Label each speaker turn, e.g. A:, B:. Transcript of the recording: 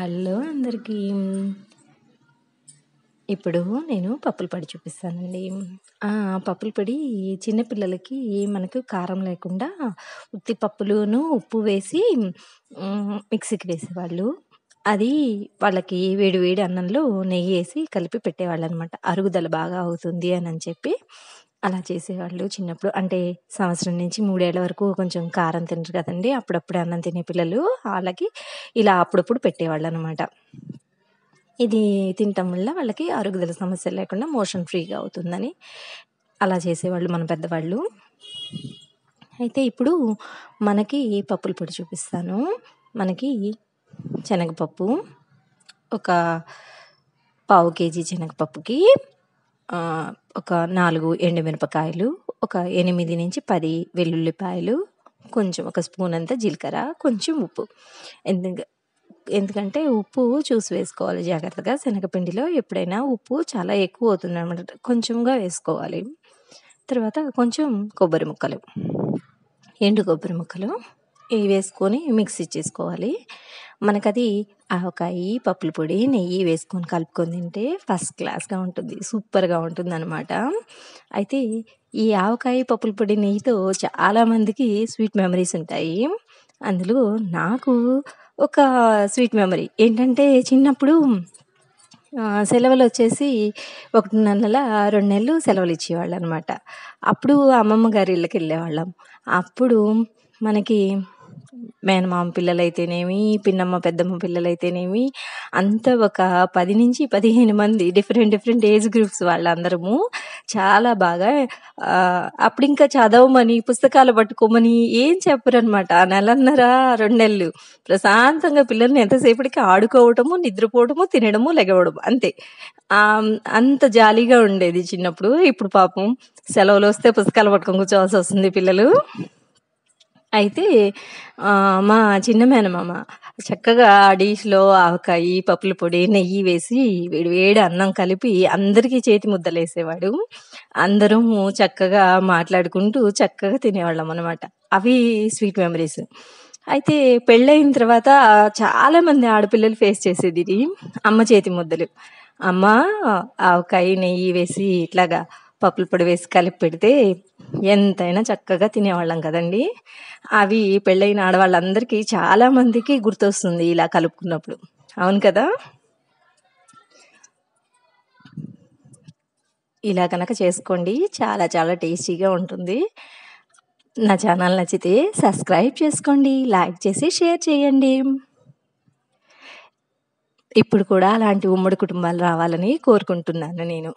A: hello అందరికీ ఇప్పుడు నేను పప్పుల పొడి చూపిస్తానండి పప్పుల పొడి చిన్నపిల్లలకి మనకు కారం లేకుండా ఉత్తి పప్పులను ఉప్పు వేసి మిక్సీకి వేసేవాళ్ళు అది వాళ్ళకి వేడి వేడి అన్నంలో నెయ్యి వేసి కలిపి పెట్టేవాళ్ళు అనమాట అరుగుదల బాగా అవుతుంది అని అని చెప్పి అలా చేసేవాళ్ళు చిన్నప్పుడు అంటే సంవత్సరం నుంచి మూడేళ్ల వరకు కొంచెం కారం తినరు కదండి అప్పుడప్పుడు అన్నం తినే పిల్లలు వాళ్ళకి ఇలా అప్పుడప్పుడు పెట్టేవాళ్ళు అనమాట ఇది తినటం వల్ల వాళ్ళకి ఆరోగ్యదల సమస్యలు లేకుండా మోషన్ ఫ్రీగా అవుతుందని అలా చేసేవాళ్ళు మన పెద్దవాళ్ళు అయితే ఇప్పుడు మనకి పప్పుల పొడి చూపిస్తాను మనకి శనగపప్పు ఒక పావు కేజీ శనగపప్పుకి ఒక నాలుగు ఎండుమిరపకాయలు ఒక ఎనిమిది నుంచి పది వెల్లుల్లిపాయలు కొంచెం ఒక స్పూన్ అంతా జీలకర్ర కొంచెం ఉప్పు ఎందుకంటే ఎందుకంటే ఉప్పు చూసి వేసుకోవాలి జాగ్రత్తగా శనగపిండిలో ఎప్పుడైనా ఉప్పు చాలా ఎక్కువ అవుతుంది అనమాట కొంచెంగా వేసుకోవాలి తర్వాత కొంచెం కొబ్బరి ముక్కలు ఎండు కొబ్బరి ముక్కలు ఇవి వేసుకొని మిక్సీ చేసుకోవాలి మనకది ఆవకాయి పప్పుల పొడి నెయ్యి వేసుకొని కలుపుకొని తింటే ఫస్ట్ క్లాస్గా ఉంటుంది సూపర్గా ఉంటుంది అనమాట అయితే ఈ ఆవకాయ పప్పుల పొడి నెయ్యితో చాలామందికి స్వీట్ మెమరీస్ ఉంటాయి అందులో నాకు ఒక స్వీట్ మెమరీ ఏంటంటే చిన్నప్పుడు సెలవులు వచ్చేసి ఒకటిన్నర నెల రెండు నెలలు సెలవులు ఇచ్చేవాళ్ళు అనమాట అప్పుడు అమ్మమ్మ గారి ఇళ్ళకి వెళ్ళేవాళ్ళం అప్పుడు మనకి మేనమామ పిల్లలైతేనేమి పిన్నమ్మ పెద్దమ్మ పిల్లలైతేనేమి అంతా ఒక పది నుంచి పదిహేను మంది డిఫరెంట్ డిఫరెంట్ ఏజ్ గ్రూప్స్ వాళ్ళందరము చాలా బాగా అప్పుడు ఇంకా చదవమని పుస్తకాలు పట్టుకోమని ఏం చెప్పరనమాట నెలన్నర రెండెళ్ళు ప్రశాంతంగా పిల్లల్ని ఎంతసేపటికి ఆడుకోవటము నిద్రపోవటము తినడము లెగవడము అంతే అంత జాలీగా ఉండేది చిన్నప్పుడు ఇప్పుడు పాపం సెలవులు వస్తే పుస్తకాలు పట్టుకొని కూర్చోవాల్సి వస్తుంది పిల్లలు అయితే మా చిన్న మేనమామ చక్కగా డిష్లో ఆవకాయి పప్పుల పొడి నెయ్యి వేసి వేడి వేడి అన్నం కలిపి అందరికీ చేతి ముద్దలు వేసేవాడు అందరం చక్కగా మాట్లాడుకుంటూ చక్కగా తినేవాళ్ళం అనమాట అవి స్వీట్ మెమరీస్ అయితే పెళ్ళయిన తర్వాత చాలా మంది ఆడపిల్లలు ఫేస్ చేసేది ఇది అమ్మ చేతి ముద్దలు అమ్మ ఆవకాయ నెయ్యి వేసి ఇట్లాగా పప్పుల పొడి వేసి కలిపి పెడితే ఎంతైనా చక్కగా తినేవాళ్ళం కదండి అవి పెళ్ళైన ఆడవాళ్ళందరికీ చాలా మందికి గుర్తొస్తుంది ఇలా కలుపుకున్నప్పుడు అవును కదా ఇలా కనుక చేసుకోండి చాలా చాలా టేస్టీగా ఉంటుంది నా ఛానల్ నచ్చితే సబ్స్క్రైబ్ చేసుకోండి లైక్ చేసి షేర్ చేయండి ఇప్పుడు కూడా అలాంటి ఉమ్మడి కుటుంబాలు రావాలని కోరుకుంటున్నాను నేను